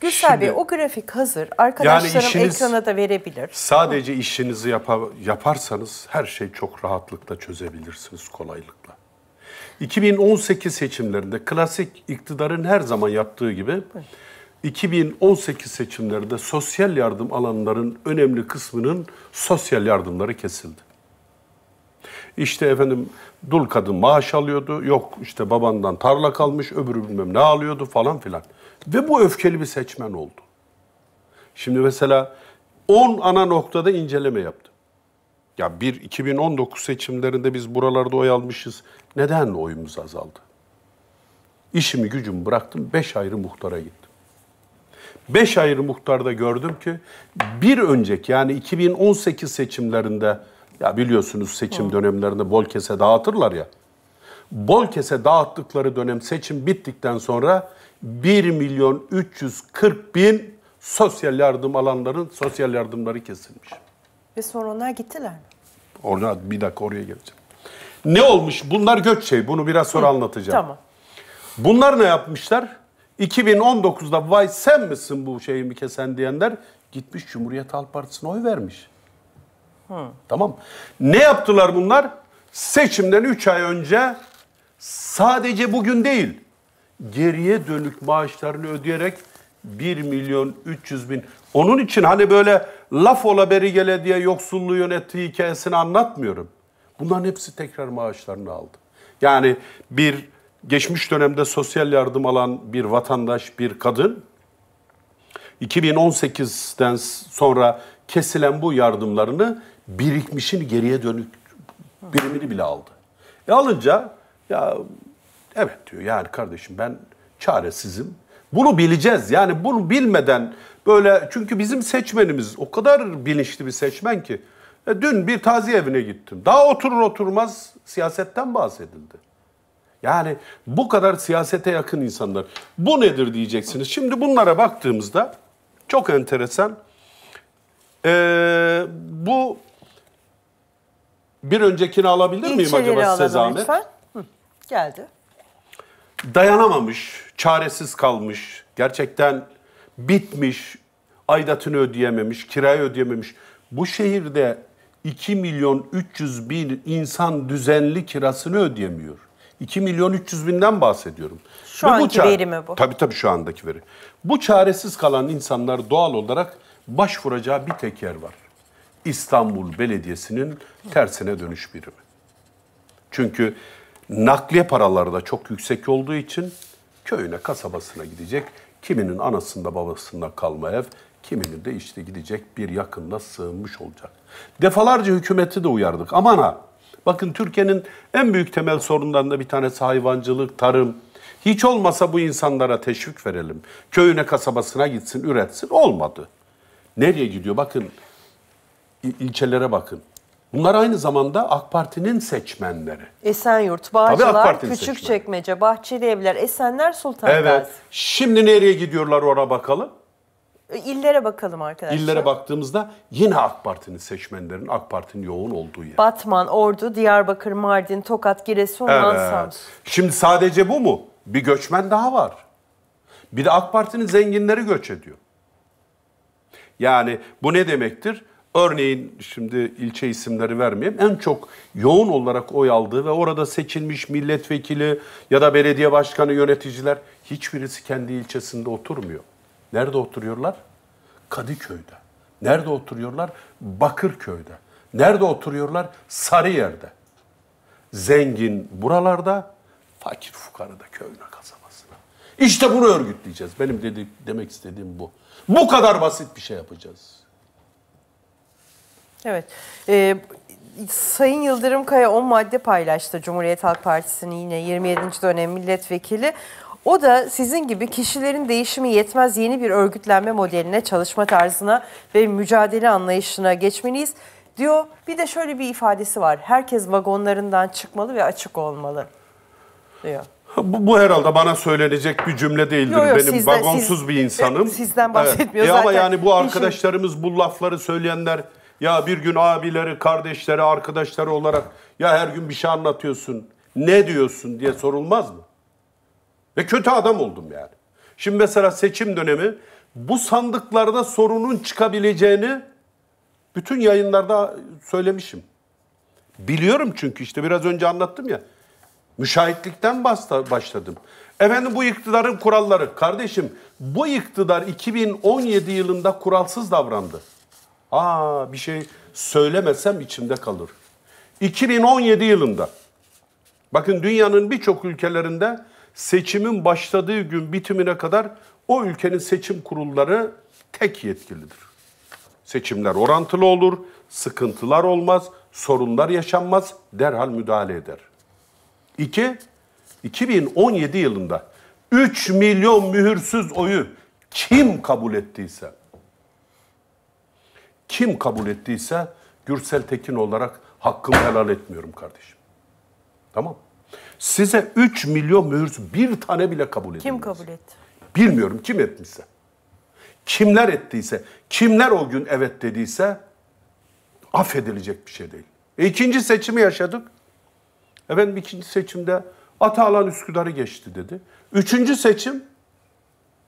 Gürsel Şimdi, Bey o grafik hazır. Arkadaşlarım yani işiniz, ekrana da verebilir. Sadece tamam. işinizi yapar, yaparsanız her şey çok rahatlıkla çözebilirsiniz kolaylıkla. 2018 seçimlerinde klasik iktidarın her zaman yaptığı gibi evet. 2018 seçimlerinde sosyal yardım alanların önemli kısmının sosyal yardımları kesildi. İşte efendim dul kadın maaş alıyordu. Yok işte babandan tarla kalmış, öbürü bilmem ne alıyordu falan filan. Ve bu öfkeli bir seçmen oldu. Şimdi mesela 10 ana noktada inceleme yaptım. Ya bir 2019 seçimlerinde biz buralarda oy almışız. Neden oyumuz azaldı? İşimi gücümü bıraktım. Beş ayrı muhtara gittim. Beş ayrı muhtarda gördüm ki bir önceki yani 2018 seçimlerinde ya biliyorsunuz seçim Hı. dönemlerini bol kese dağıtırlar ya. Bol kese dağıttıkları dönem seçim bittikten sonra 1 milyon 340 bin sosyal yardım alanların sosyal yardımları kesilmiş. Ve sonra onlar gittiler mi? Orada bir dakika oraya geleceğim. Ne olmuş? Bunlar göç şey. Bunu biraz sonra Hı. anlatacağım. Tamam. Bunlar ne yapmışlar? 2019'da vay sen misin bu şeyimi kesen diyenler gitmiş Cumhuriyet Halk Partisi'ne oy vermiş. Tamam Ne yaptılar bunlar? Seçimden 3 ay önce sadece bugün değil, geriye dönük maaşlarını ödeyerek 1 milyon 300 bin. Onun için hani böyle laf ola beri gele diye yoksulluğu yönettiği hikayesini anlatmıyorum. Bunların hepsi tekrar maaşlarını aldı. Yani bir geçmiş dönemde sosyal yardım alan bir vatandaş, bir kadın 2018'den sonra kesilen bu yardımlarını birikmişini geriye dönük birimini bile aldı. E alınca ya evet diyor yani kardeşim ben çaresizim. Bunu bileceğiz. Yani bunu bilmeden böyle çünkü bizim seçmenimiz o kadar bilinçli bir seçmen ki. E, dün bir taziye evine gittim. Daha oturur oturmaz siyasetten bahsedildi. Yani bu kadar siyasete yakın insanlar. Bu nedir diyeceksiniz. Şimdi bunlara baktığımızda çok enteresan. Ee, bu bir öncekini alabilir miyim İlçeleri acaba size zahmet? Lütfen. Hı, geldi. Dayanamamış, çaresiz kalmış, gerçekten bitmiş, aidatını ödeyememiş, kirayı ödeyememiş. Bu şehirde 2 milyon 300 bin insan düzenli kirasını ödeyemiyor. 2 milyon 300 binden bahsediyorum. Şu Ve anki bu veri mi bu? Tabii tabii şu andaki veri. Bu çaresiz kalan insanlar doğal olarak başvuracağı bir tek yer var. İstanbul Belediyesi'nin tersine dönüş birimi. Çünkü nakliye paraları da çok yüksek olduğu için köyüne, kasabasına gidecek. Kiminin anasında babasında kalma ev, kiminin de işte gidecek bir yakında sığınmış olacak. Defalarca hükümeti de uyardık. Aman ha! Bakın Türkiye'nin en büyük temel sorunlarından bir tanesi hayvancılık, tarım. Hiç olmasa bu insanlara teşvik verelim. Köyüne, kasabasına gitsin, üretsin. Olmadı. Nereye gidiyor? Bakın ilçelere bakın. Bunlar aynı zamanda AK Parti'nin seçmenleri. Esenyurt, Bağcılar, Küçükçekmece, Bahçeli Evler, Esenler, Sultan Evet. Gazi. Şimdi nereye gidiyorlar ona bakalım. İllere bakalım arkadaşlar. İllere baktığımızda yine AK Parti'nin seçmenlerin, AK Parti'nin yoğun olduğu yer. Batman, Ordu, Diyarbakır, Mardin, Tokat, Giresun, evet. Şimdi sadece bu mu? Bir göçmen daha var. Bir de AK Parti'nin zenginleri göç ediyor. Yani bu ne demektir? Örneğin şimdi ilçe isimleri vermeyeyim. En çok yoğun olarak oy aldığı ve orada seçilmiş milletvekili ya da belediye başkanı yöneticiler hiçbirisi kendi ilçesinde oturmuyor. Nerede oturuyorlar? Kadıköy'de. Nerede oturuyorlar? Bakırköy'de. Nerede oturuyorlar? Sarıyer'de. Zengin buralarda, fakir fukara da köyüne kasabasına. İşte bunu örgütleyeceğiz. Benim dedi, demek istediğim bu. Bu kadar basit bir şey yapacağız. Evet. Ee, Sayın Yıldırım Kaya 10 madde paylaştı Cumhuriyet Halk Partisi'nin yine 27. dönem milletvekili. O da sizin gibi kişilerin değişimi yetmez yeni bir örgütlenme modeline, çalışma tarzına ve mücadele anlayışına geçmeliyiz diyor. Bir de şöyle bir ifadesi var. Herkes vagonlarından çıkmalı ve açık olmalı diyor. Bu, bu herhalde bana söylenecek bir cümle değildir. Yok, yok, Benim sizden, vagonsuz siz, bir insanım. Sizden bahsetmiyor evet. zaten. E ama yani bu arkadaşlarımız bu lafları söyleyenler ya bir gün abileri, kardeşleri, arkadaşları olarak ya her gün bir şey anlatıyorsun, ne diyorsun diye sorulmaz mı? Ve kötü adam oldum yani. Şimdi mesela seçim dönemi bu sandıklarda sorunun çıkabileceğini bütün yayınlarda söylemişim. Biliyorum çünkü işte biraz önce anlattım ya. Müşahitlikten başladım. Efendim bu iktidarın kuralları. Kardeşim bu iktidar 2017 yılında kuralsız davrandı. Aa bir şey söylemesem içimde kalır. 2017 yılında bakın dünyanın birçok ülkelerinde seçimin başladığı gün bitimine kadar o ülkenin seçim kurulları tek yetkilidir. Seçimler orantılı olur, sıkıntılar olmaz, sorunlar yaşanmaz, derhal müdahale eder. 2. 2017 yılında 3 milyon mühürsüz oyu kim kabul ettiyse kim kabul ettiyse Gürsel Tekin olarak hakkımı helal etmiyorum kardeşim. Tamam Size 3 milyon mühür bir tane bile kabul edilmez. Kim kabul etti? Bilmiyorum kim etmişse. Kimler ettiyse, kimler o gün evet dediyse affedilecek bir şey değil. E ikinci seçimi yaşadık. Efendim ikinci seçimde Atalan Üsküdar'ı geçti dedi. Üçüncü seçim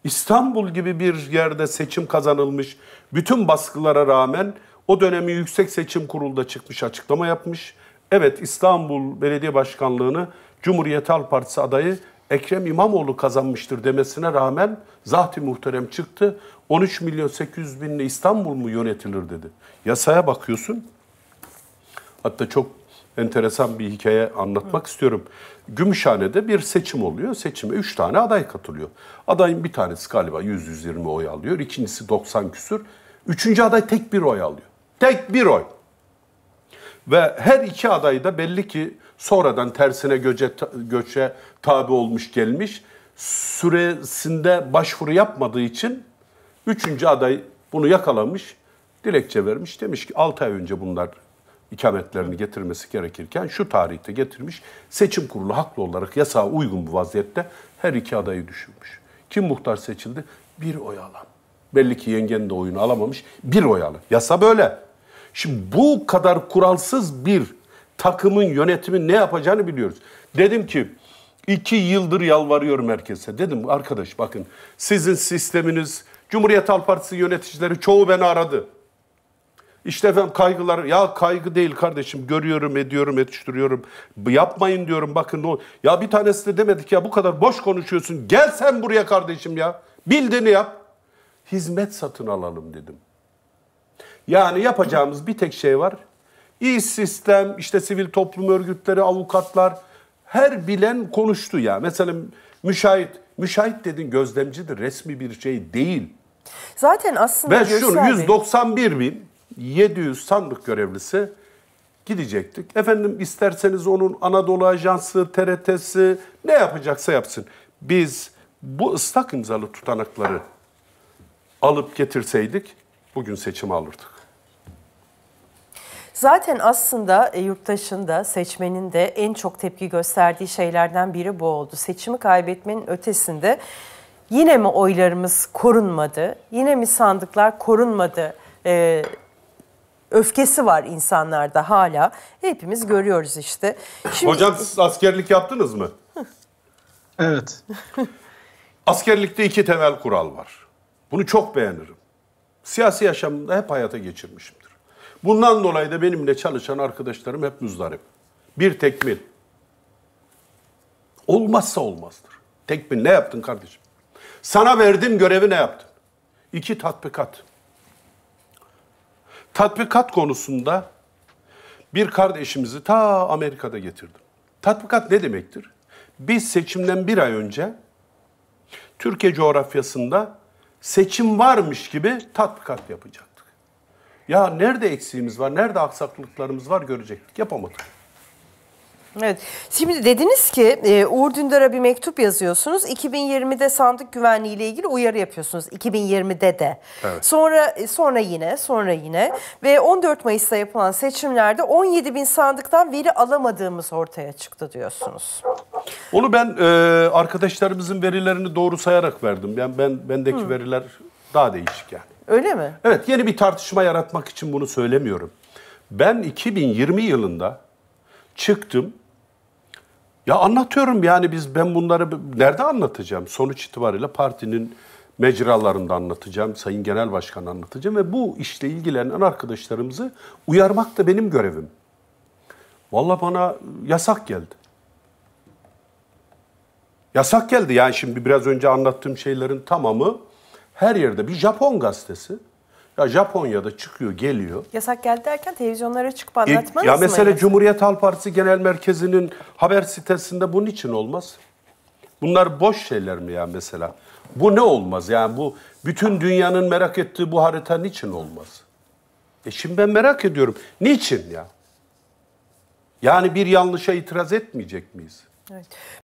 İstanbul gibi bir yerde seçim kazanılmış, bütün baskılara rağmen o dönemi Yüksek Seçim Kurulu'da çıkmış açıklama yapmış. Evet İstanbul Belediye Başkanlığı'nı Cumhuriyet Halk Partisi adayı Ekrem İmamoğlu kazanmıştır demesine rağmen zat muhterem çıktı. 13 milyon 800 binli İstanbul mu yönetilir dedi. Yasaya bakıyorsun. Hatta çok enteresan bir hikaye anlatmak Hı. istiyorum. Gümüşhane'de bir seçim oluyor. Seçime 3 tane aday katılıyor. Adayın bir tanesi galiba 100-120 oy alıyor. İkincisi 90 küsür. Üçüncü aday tek bir oy alıyor. Tek bir oy. Ve her iki aday da belli ki sonradan tersine göçe, göçe tabi olmuş gelmiş. Süresinde başvuru yapmadığı için üçüncü aday bunu yakalamış, dilekçe vermiş. Demiş ki 6 ay önce bunlar ikametlerini getirmesi gerekirken şu tarihte getirmiş. Seçim kurulu haklı olarak yasağa uygun bu vaziyette her iki adayı düşünmüş. Kim muhtar seçildi? Bir oy alan. Belli ki yengen de oyunu alamamış. Bir oy alan. Yasa böyle. Şimdi bu kadar kuralsız bir takımın yönetimi ne yapacağını biliyoruz. Dedim ki iki yıldır yalvarıyorum herkese. Dedim arkadaş bakın sizin sisteminiz Cumhuriyet Halk Partisi yöneticileri çoğu beni aradı. İşte efendim kaygılar, ya kaygı değil kardeşim görüyorum, ediyorum, yetiştiriyorum. Yapmayın diyorum bakın o. Ya bir tanesi de demedik ya bu kadar boş konuşuyorsun. Gel sen buraya kardeşim ya. Bildiğini yap. Hizmet satın alalım dedim. Yani yapacağımız bir tek şey var. İş sistem, işte sivil toplum örgütleri, avukatlar her bilen konuştu ya. Mesela müşahit, müşahit dedin gözlemcidir, resmi bir şey değil. Zaten aslında Ve şunu 191 bin 700 sandık görevlisi gidecektik. Efendim isterseniz onun Anadolu Ajansı, TRT'si ne yapacaksa yapsın. Biz bu ıslak imzalı tutanakları alıp getirseydik bugün seçimi alırdık. Zaten aslında e, yurttaşın da seçmenin de en çok tepki gösterdiği şeylerden biri bu oldu. Seçimi kaybetmenin ötesinde yine mi oylarımız korunmadı, yine mi sandıklar korunmadı e, öfkesi var insanlarda hala. Hepimiz görüyoruz işte. Şimdi... Hocam siz askerlik yaptınız mı? evet. Askerlikte iki temel kural var. Bunu çok beğenirim. Siyasi yaşamımda hep hayata geçirmişimdir. Bundan dolayı da benimle çalışan arkadaşlarım hep müzdarip. Bir tekmil. Olmazsa olmazdır. Tekmil ne yaptın kardeşim? Sana verdim görevi ne yaptın? İki tatbikat. Tatbikat konusunda bir kardeşimizi ta Amerika'da getirdim. Tatbikat ne demektir? Biz seçimden bir ay önce Türkiye coğrafyasında seçim varmış gibi tatbikat yapacaktık. Ya nerede eksiğimiz var, nerede aksaklıklarımız var görecektik. Yapamadık. Evet. Şimdi dediniz ki e, Uğur Dündar'a bir mektup yazıyorsunuz. 2020'de sandık güvenliği ile ilgili uyarı yapıyorsunuz. 2020'de de. Evet. Sonra e, sonra yine, sonra yine ve 14 Mayıs'ta yapılan seçimlerde 17 bin sandıktan veri alamadığımız ortaya çıktı diyorsunuz. Onu ben e, arkadaşlarımızın verilerini doğru sayarak verdim. Yani ben bendeki Hı. veriler daha değişik yani. Öyle mi? Evet, yeni bir tartışma yaratmak için bunu söylemiyorum. Ben 2020 yılında çıktım ya anlatıyorum yani biz ben bunları nerede anlatacağım? Sonuç itibariyle partinin mecralarında anlatacağım, Sayın Genel Başkan anlatacağım ve bu işle ilgilenen arkadaşlarımızı uyarmak da benim görevim. Valla bana yasak geldi. Yasak geldi yani şimdi biraz önce anlattığım şeylerin tamamı her yerde bir Japon gazetesi ya Japonya'da çıkıyor, geliyor. Yasak geldi derken televizyonlara çıkıp anlatmanız e, ya mı? Mesela Cumhuriyet Halk Partisi Genel Merkezi'nin haber sitesinde bunun için olmaz. Bunlar boş şeyler mi ya mesela? Bu ne olmaz? Yani bu bütün dünyanın merak ettiği bu harita niçin olmaz? E şimdi ben merak ediyorum. Niçin ya? Yani bir yanlışa itiraz etmeyecek miyiz? Evet.